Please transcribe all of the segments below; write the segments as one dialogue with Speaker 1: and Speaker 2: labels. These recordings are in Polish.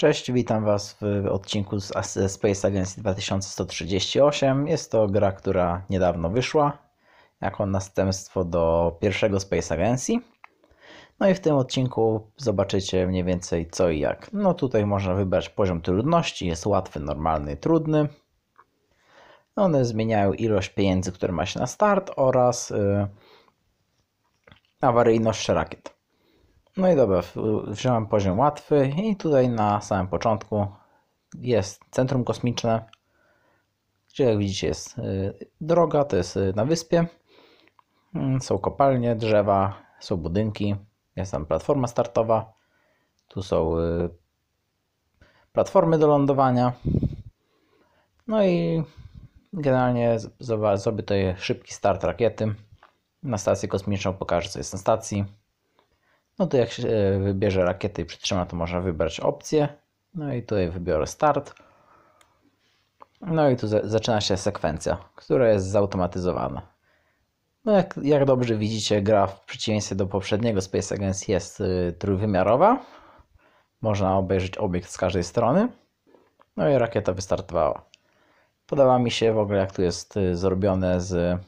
Speaker 1: Cześć, witam Was w odcinku z Space Agency 2138. Jest to gra, która niedawno wyszła, jako następstwo do pierwszego Space Agency. No i w tym odcinku zobaczycie mniej więcej co i jak. No tutaj można wybrać poziom trudności, jest łatwy, normalny, trudny. One zmieniają ilość pieniędzy, które ma się na start oraz yy, awaryjność rakiet. No i dobra, wziąłem poziom łatwy i tutaj na samym początku jest centrum kosmiczne, gdzie jak widzicie jest y, droga, to jest y, na wyspie. Mm, są kopalnie, drzewa, są budynki, jest tam platforma startowa, tu są y, platformy do lądowania. No i generalnie zrobię tutaj szybki start rakiety na stację kosmiczną, pokażę co jest na stacji. No to jak się e, wybierze rakietę i przytrzyma, to można wybrać opcję. No i tutaj wybiorę start. No i tu zaczyna się sekwencja, która jest zautomatyzowana. No jak, jak dobrze widzicie, gra w przeciwieństwie do poprzedniego Space Agency jest y, trójwymiarowa. Można obejrzeć obiekt z każdej strony. No i rakieta wystartowała. Podoba mi się w ogóle jak tu jest y, zrobione z y,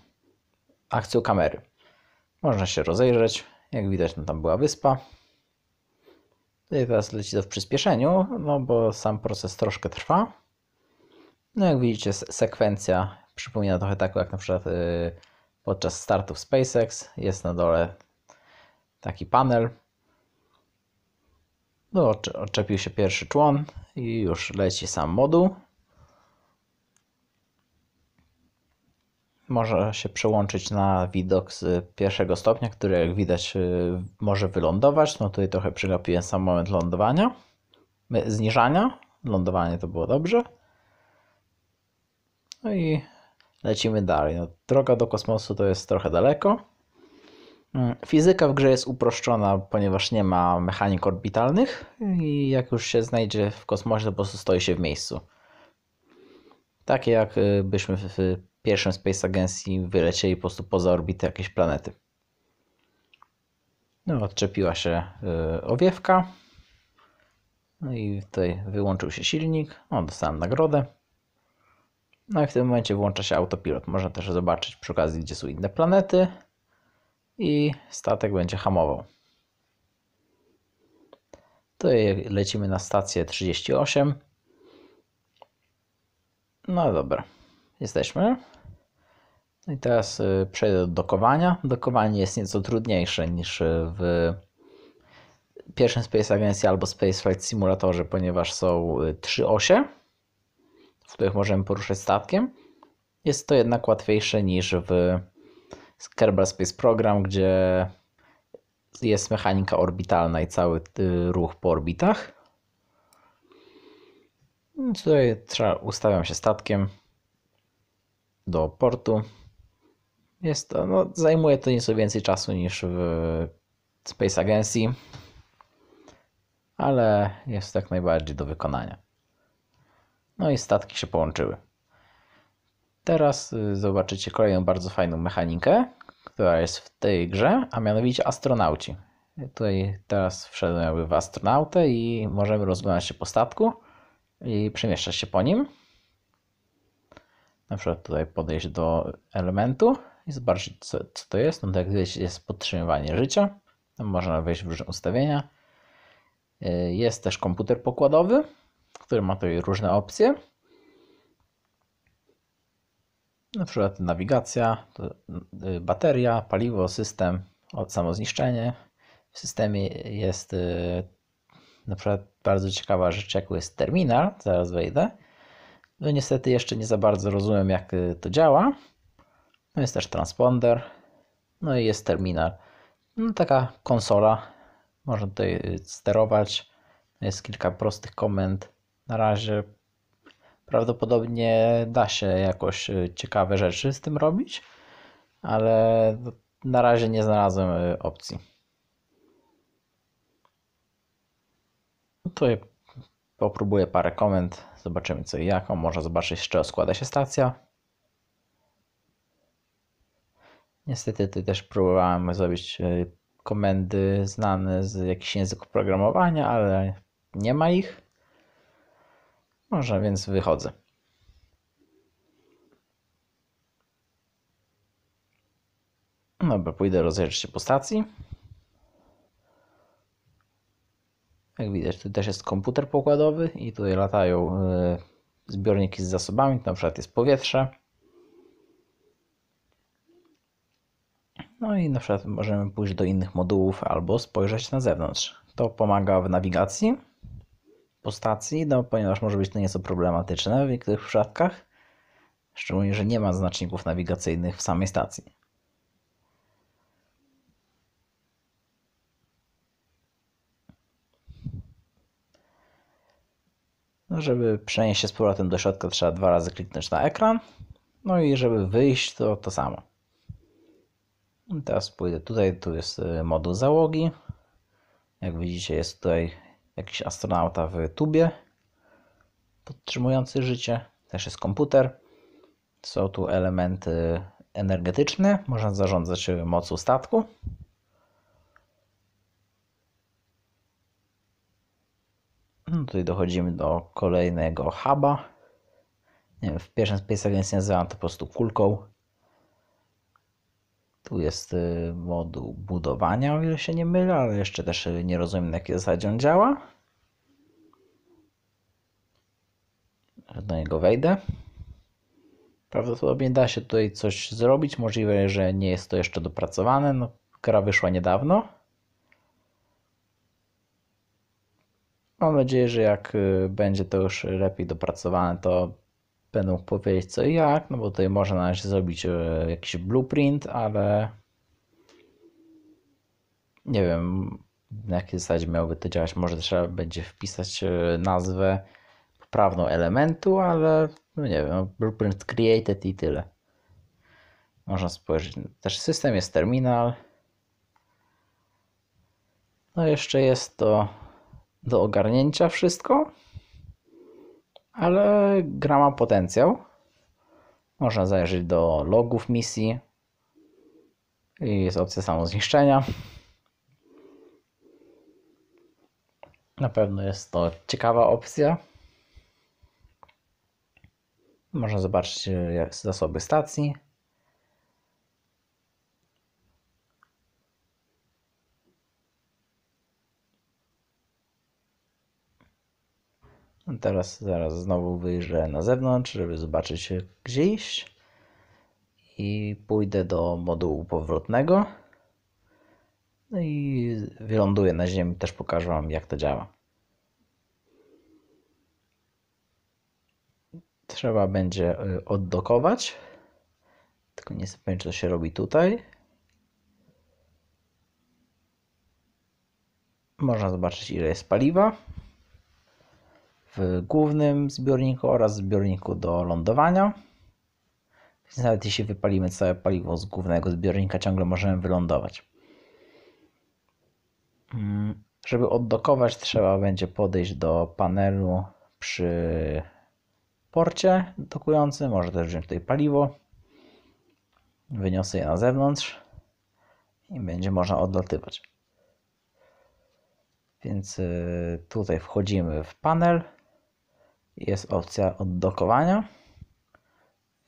Speaker 1: akcją kamery. Można się rozejrzeć, jak widać, no tam była wyspa. Tutaj no teraz leci to w przyspieszeniu, no bo sam proces troszkę trwa. No jak widzicie, sekwencja przypomina trochę taką jak na przykład yy, podczas startów SpaceX. Jest na dole taki panel. No, odczepił się pierwszy człon i już leci sam moduł. może się przełączyć na widok z pierwszego stopnia, który jak widać y, może wylądować. No tutaj trochę przegapiłem sam moment lądowania, y, zniżania. Lądowanie to było dobrze. No i lecimy dalej. No, droga do kosmosu to jest trochę daleko. Y, fizyka w grze jest uproszczona, ponieważ nie ma mechanik orbitalnych i jak już się znajdzie w kosmosie, to po prostu stoi się w miejscu. Takie jak byśmy w pierwszym Space Agency wylecieli po prostu poza orbitę jakiejś planety. No, odczepiła się y, owiewka. No i tutaj wyłączył się silnik. O, no, dostałem nagrodę. No i w tym momencie włącza się autopilot. Można też zobaczyć przy okazji, gdzie są inne planety. I statek będzie hamował. Tutaj lecimy na stację 38. No dobra. Jesteśmy. No i teraz y, przejdę do dokowania. Dokowanie jest nieco trudniejsze niż y, w pierwszym Space Agency albo Space Flight Simulatorze, ponieważ są y, trzy osie, w których możemy poruszać statkiem. Jest to jednak łatwiejsze niż w Kerbal Space Program, gdzie jest mechanika orbitalna i cały ruch po orbitach. Tutaj ustawiam się statkiem, do portu. Jest to, no, zajmuje to nieco więcej czasu niż w Space Agency, ale jest jak najbardziej do wykonania. No i statki się połączyły. Teraz y, zobaczycie kolejną bardzo fajną mechanikę, która jest w tej grze, a mianowicie astronauci. Tutaj teraz wszedłem w astronautę i możemy rozglądać się po statku i przemieszczać się po nim na przykład tutaj podejść do elementu i zobaczyć, co, co to jest. No to jak widać jest podtrzymywanie życia. Tam można wejść w różne ustawienia. Y, jest też komputer pokładowy, który ma tutaj różne opcje. Na przykład nawigacja, y, bateria, paliwo, system, samozniszczenie. W systemie jest y, na przykład bardzo ciekawa rzecz, jaką jest terminal, zaraz wejdę. No niestety jeszcze nie za bardzo rozumiem jak y, to działa. No jest też transponder. No i jest terminal. No taka konsola. Można tutaj y, sterować. Jest kilka prostych komend. Na razie prawdopodobnie da się jakoś y, ciekawe rzeczy z tym robić, ale na razie nie znalazłem opcji. No tutaj Popróbuję parę komend, zobaczymy co i jak. O, można zobaczyć z czego składa się stacja. Niestety tutaj też próbowałem zrobić e, komendy znane z jakichś języków programowania, ale nie ma ich. Może więc wychodzę. No, bo pójdę rozejrzeć się po stacji. Jak widać, tu też jest komputer pokładowy i tutaj latają e, zbiorniki z zasobami, na przykład jest powietrze. No i na przykład możemy pójść do innych modułów albo spojrzeć na zewnątrz. To pomaga w nawigacji po stacji, no, ponieważ może być to nieco problematyczne w niektórych przypadkach, szczególnie, że nie ma znaczników nawigacyjnych w samej stacji. No, żeby przenieść się z powrotem do środka, trzeba dwa razy kliknąć na ekran. No i żeby wyjść, to to samo. teraz pójdę tutaj, tu jest y, moduł załogi. Jak widzicie, jest tutaj jakiś astronauta w tubie podtrzymujący życie. Też jest komputer. Są tu elementy energetyczne, można zarządzać y, mocą statku. No tutaj dochodzimy do kolejnego huba. Nie wiem, w pierwszym Space Agency nazywam to po prostu kulką. Tu jest y, moduł budowania, o ile się nie mylę, ale jeszcze też nie rozumiem na jakiej zasadzie on działa. Do niego wejdę. Prawdopodobnie da się tutaj coś zrobić. Możliwe, że nie jest to jeszcze dopracowane. No, gra wyszła niedawno. Mam nadzieję, że jak y, będzie to już lepiej dopracowane, to będę mógł powiedzieć co i jak, no bo tutaj można na razie zrobić e, jakiś blueprint, ale nie wiem na jakiej zasadzie miałby to działać. Może trzeba będzie wpisać e, nazwę poprawną elementu, ale no nie wiem, blueprint created i tyle. Można spojrzeć. Też system jest terminal. No jeszcze jest to do ogarnięcia wszystko, ale gra ma potencjał. Można zajrzeć do logów misji. I jest opcja samozniszczenia. Na pewno jest to ciekawa opcja. Można zobaczyć e, zasoby stacji. No teraz zaraz znowu wyjrzę na zewnątrz, żeby zobaczyć gdzie iść. I pójdę do modułu powrotnego. No i wyląduję na ziemi, też pokażę Wam jak to działa. Trzeba będzie y, oddokować. Tylko nie wiem co się robi tutaj. Można zobaczyć ile jest paliwa w głównym zbiorniku oraz zbiorniku do lądowania. Więc nawet jeśli wypalimy całe paliwo z głównego zbiornika, ciągle możemy wylądować. Mm, żeby oddokować, trzeba będzie podejść do panelu przy porcie dokującym. Może też wziąć tutaj paliwo. Wyniosę je na zewnątrz i będzie można odlatywać. Więc y, tutaj wchodzimy w panel. Jest opcja oddokowania.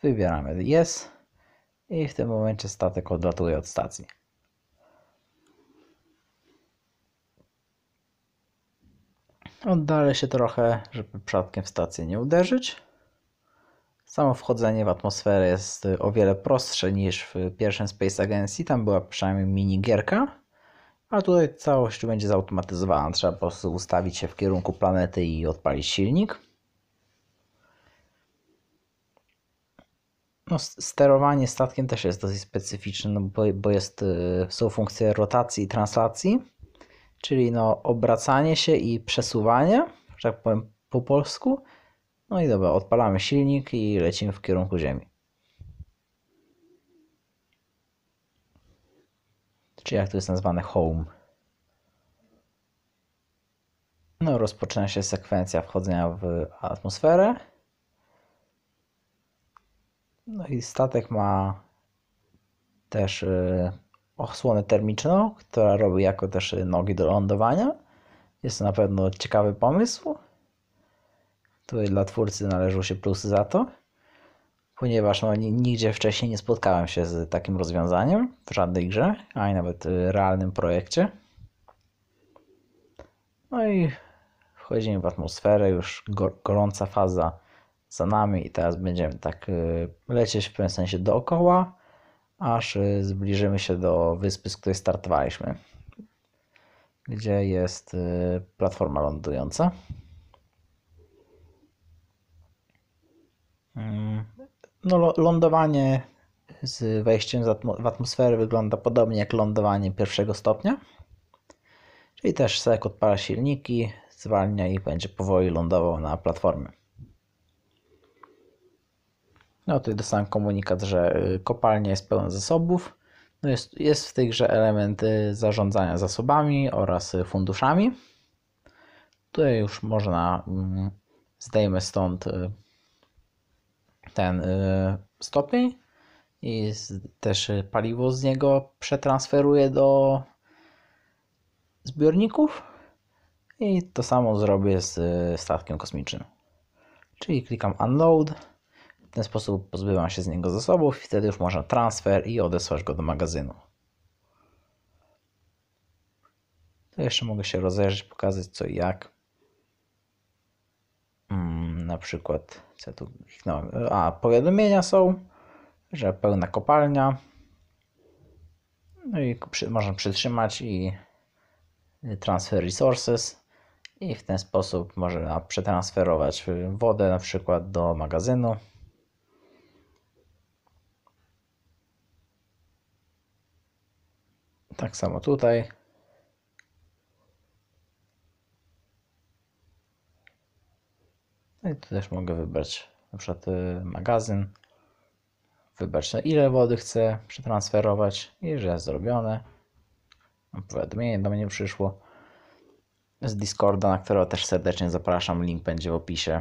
Speaker 1: Wybieramy Yes i w tym momencie statek odlatuje od stacji. Oddalę się trochę, żeby przodkiem w stację nie uderzyć. Samo wchodzenie w atmosferę jest o wiele prostsze niż w pierwszym Space Agency. Tam była przynajmniej mini gierka. a tutaj całość będzie zautomatyzowana. Trzeba po prostu ustawić się w kierunku planety i odpalić silnik. no, sterowanie statkiem też jest dosyć specyficzne, no, bo, bo jest, y, są funkcje rotacji i translacji, czyli no, obracanie się i przesuwanie, że tak powiem po polsku. No i dobra, odpalamy silnik i lecimy w kierunku Ziemi. Czy jak to jest nazwane home. No, rozpoczyna się sekwencja wchodzenia w atmosferę. No i statek ma też y, osłonę termiczną, która robi jako też y, nogi do lądowania. Jest to na pewno ciekawy pomysł. Tutaj dla twórcy należą się plusy za to, ponieważ no, nigdzie wcześniej nie spotkałem się z takim rozwiązaniem w żadnej grze, ani nawet y, realnym projekcie. No i wchodzimy w atmosferę, już gorąca faza za nami i teraz będziemy tak y, lecieć w pewnym sensie dookoła, aż y, zbliżymy się do wyspy, z której startowaliśmy, gdzie jest y, platforma lądująca. Mm, no, lądowanie z wejściem w atmosferę wygląda podobnie jak lądowanie pierwszego stopnia. Czyli też sek odpala silniki, zwalnia i będzie powoli lądował na platformie. No tutaj dostałem komunikat, że y, kopalnia jest pełna zasobów. No jest, jest w tej grze element y, zarządzania zasobami oraz y, funduszami. Tutaj już można, mm, zdejmę stąd ten stopień i też paliwo z niego przetransferuję do zbiorników i to samo zrobię z statkiem kosmicznym. Czyli klikam unload w ten sposób pozbywam się z niego zasobów i wtedy już można transfer i odesłać go do magazynu. To jeszcze mogę się rozejrzeć, pokazać co i jak. Mm, na przykład, co tu A, powiadomienia są, że pełna kopalnia. No i przy, można przytrzymać i transfer resources. I w ten sposób można przetransferować wodę na przykład do magazynu. Tak samo tutaj. No i tu też mogę wybrać na przykład y, magazyn. Wybrać na ile wody chcę przetransferować i że jest zrobione. No, powiadomienie do mnie przyszło z Discorda, na którego też serdecznie zapraszam. Link będzie w opisie.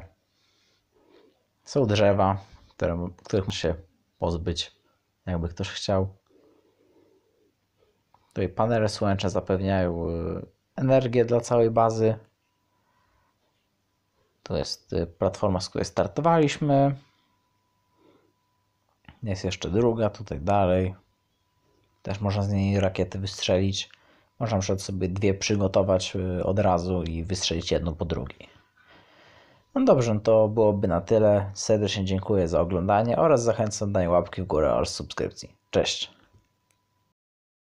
Speaker 1: Są drzewa, które, których muszę się pozbyć, jakby ktoś chciał. Tutaj panele słoneczne zapewniają y, energię dla całej bazy. To jest y, platforma, z której startowaliśmy. Jest jeszcze druga, tutaj dalej. Też można z niej rakiety wystrzelić. Można przed sobie dwie przygotować y, od razu i wystrzelić jedną po drugiej. No dobrze, no to byłoby na tyle. Serdecznie dziękuję za oglądanie oraz zachęcam do dania łapki w górę oraz subskrypcji. Cześć!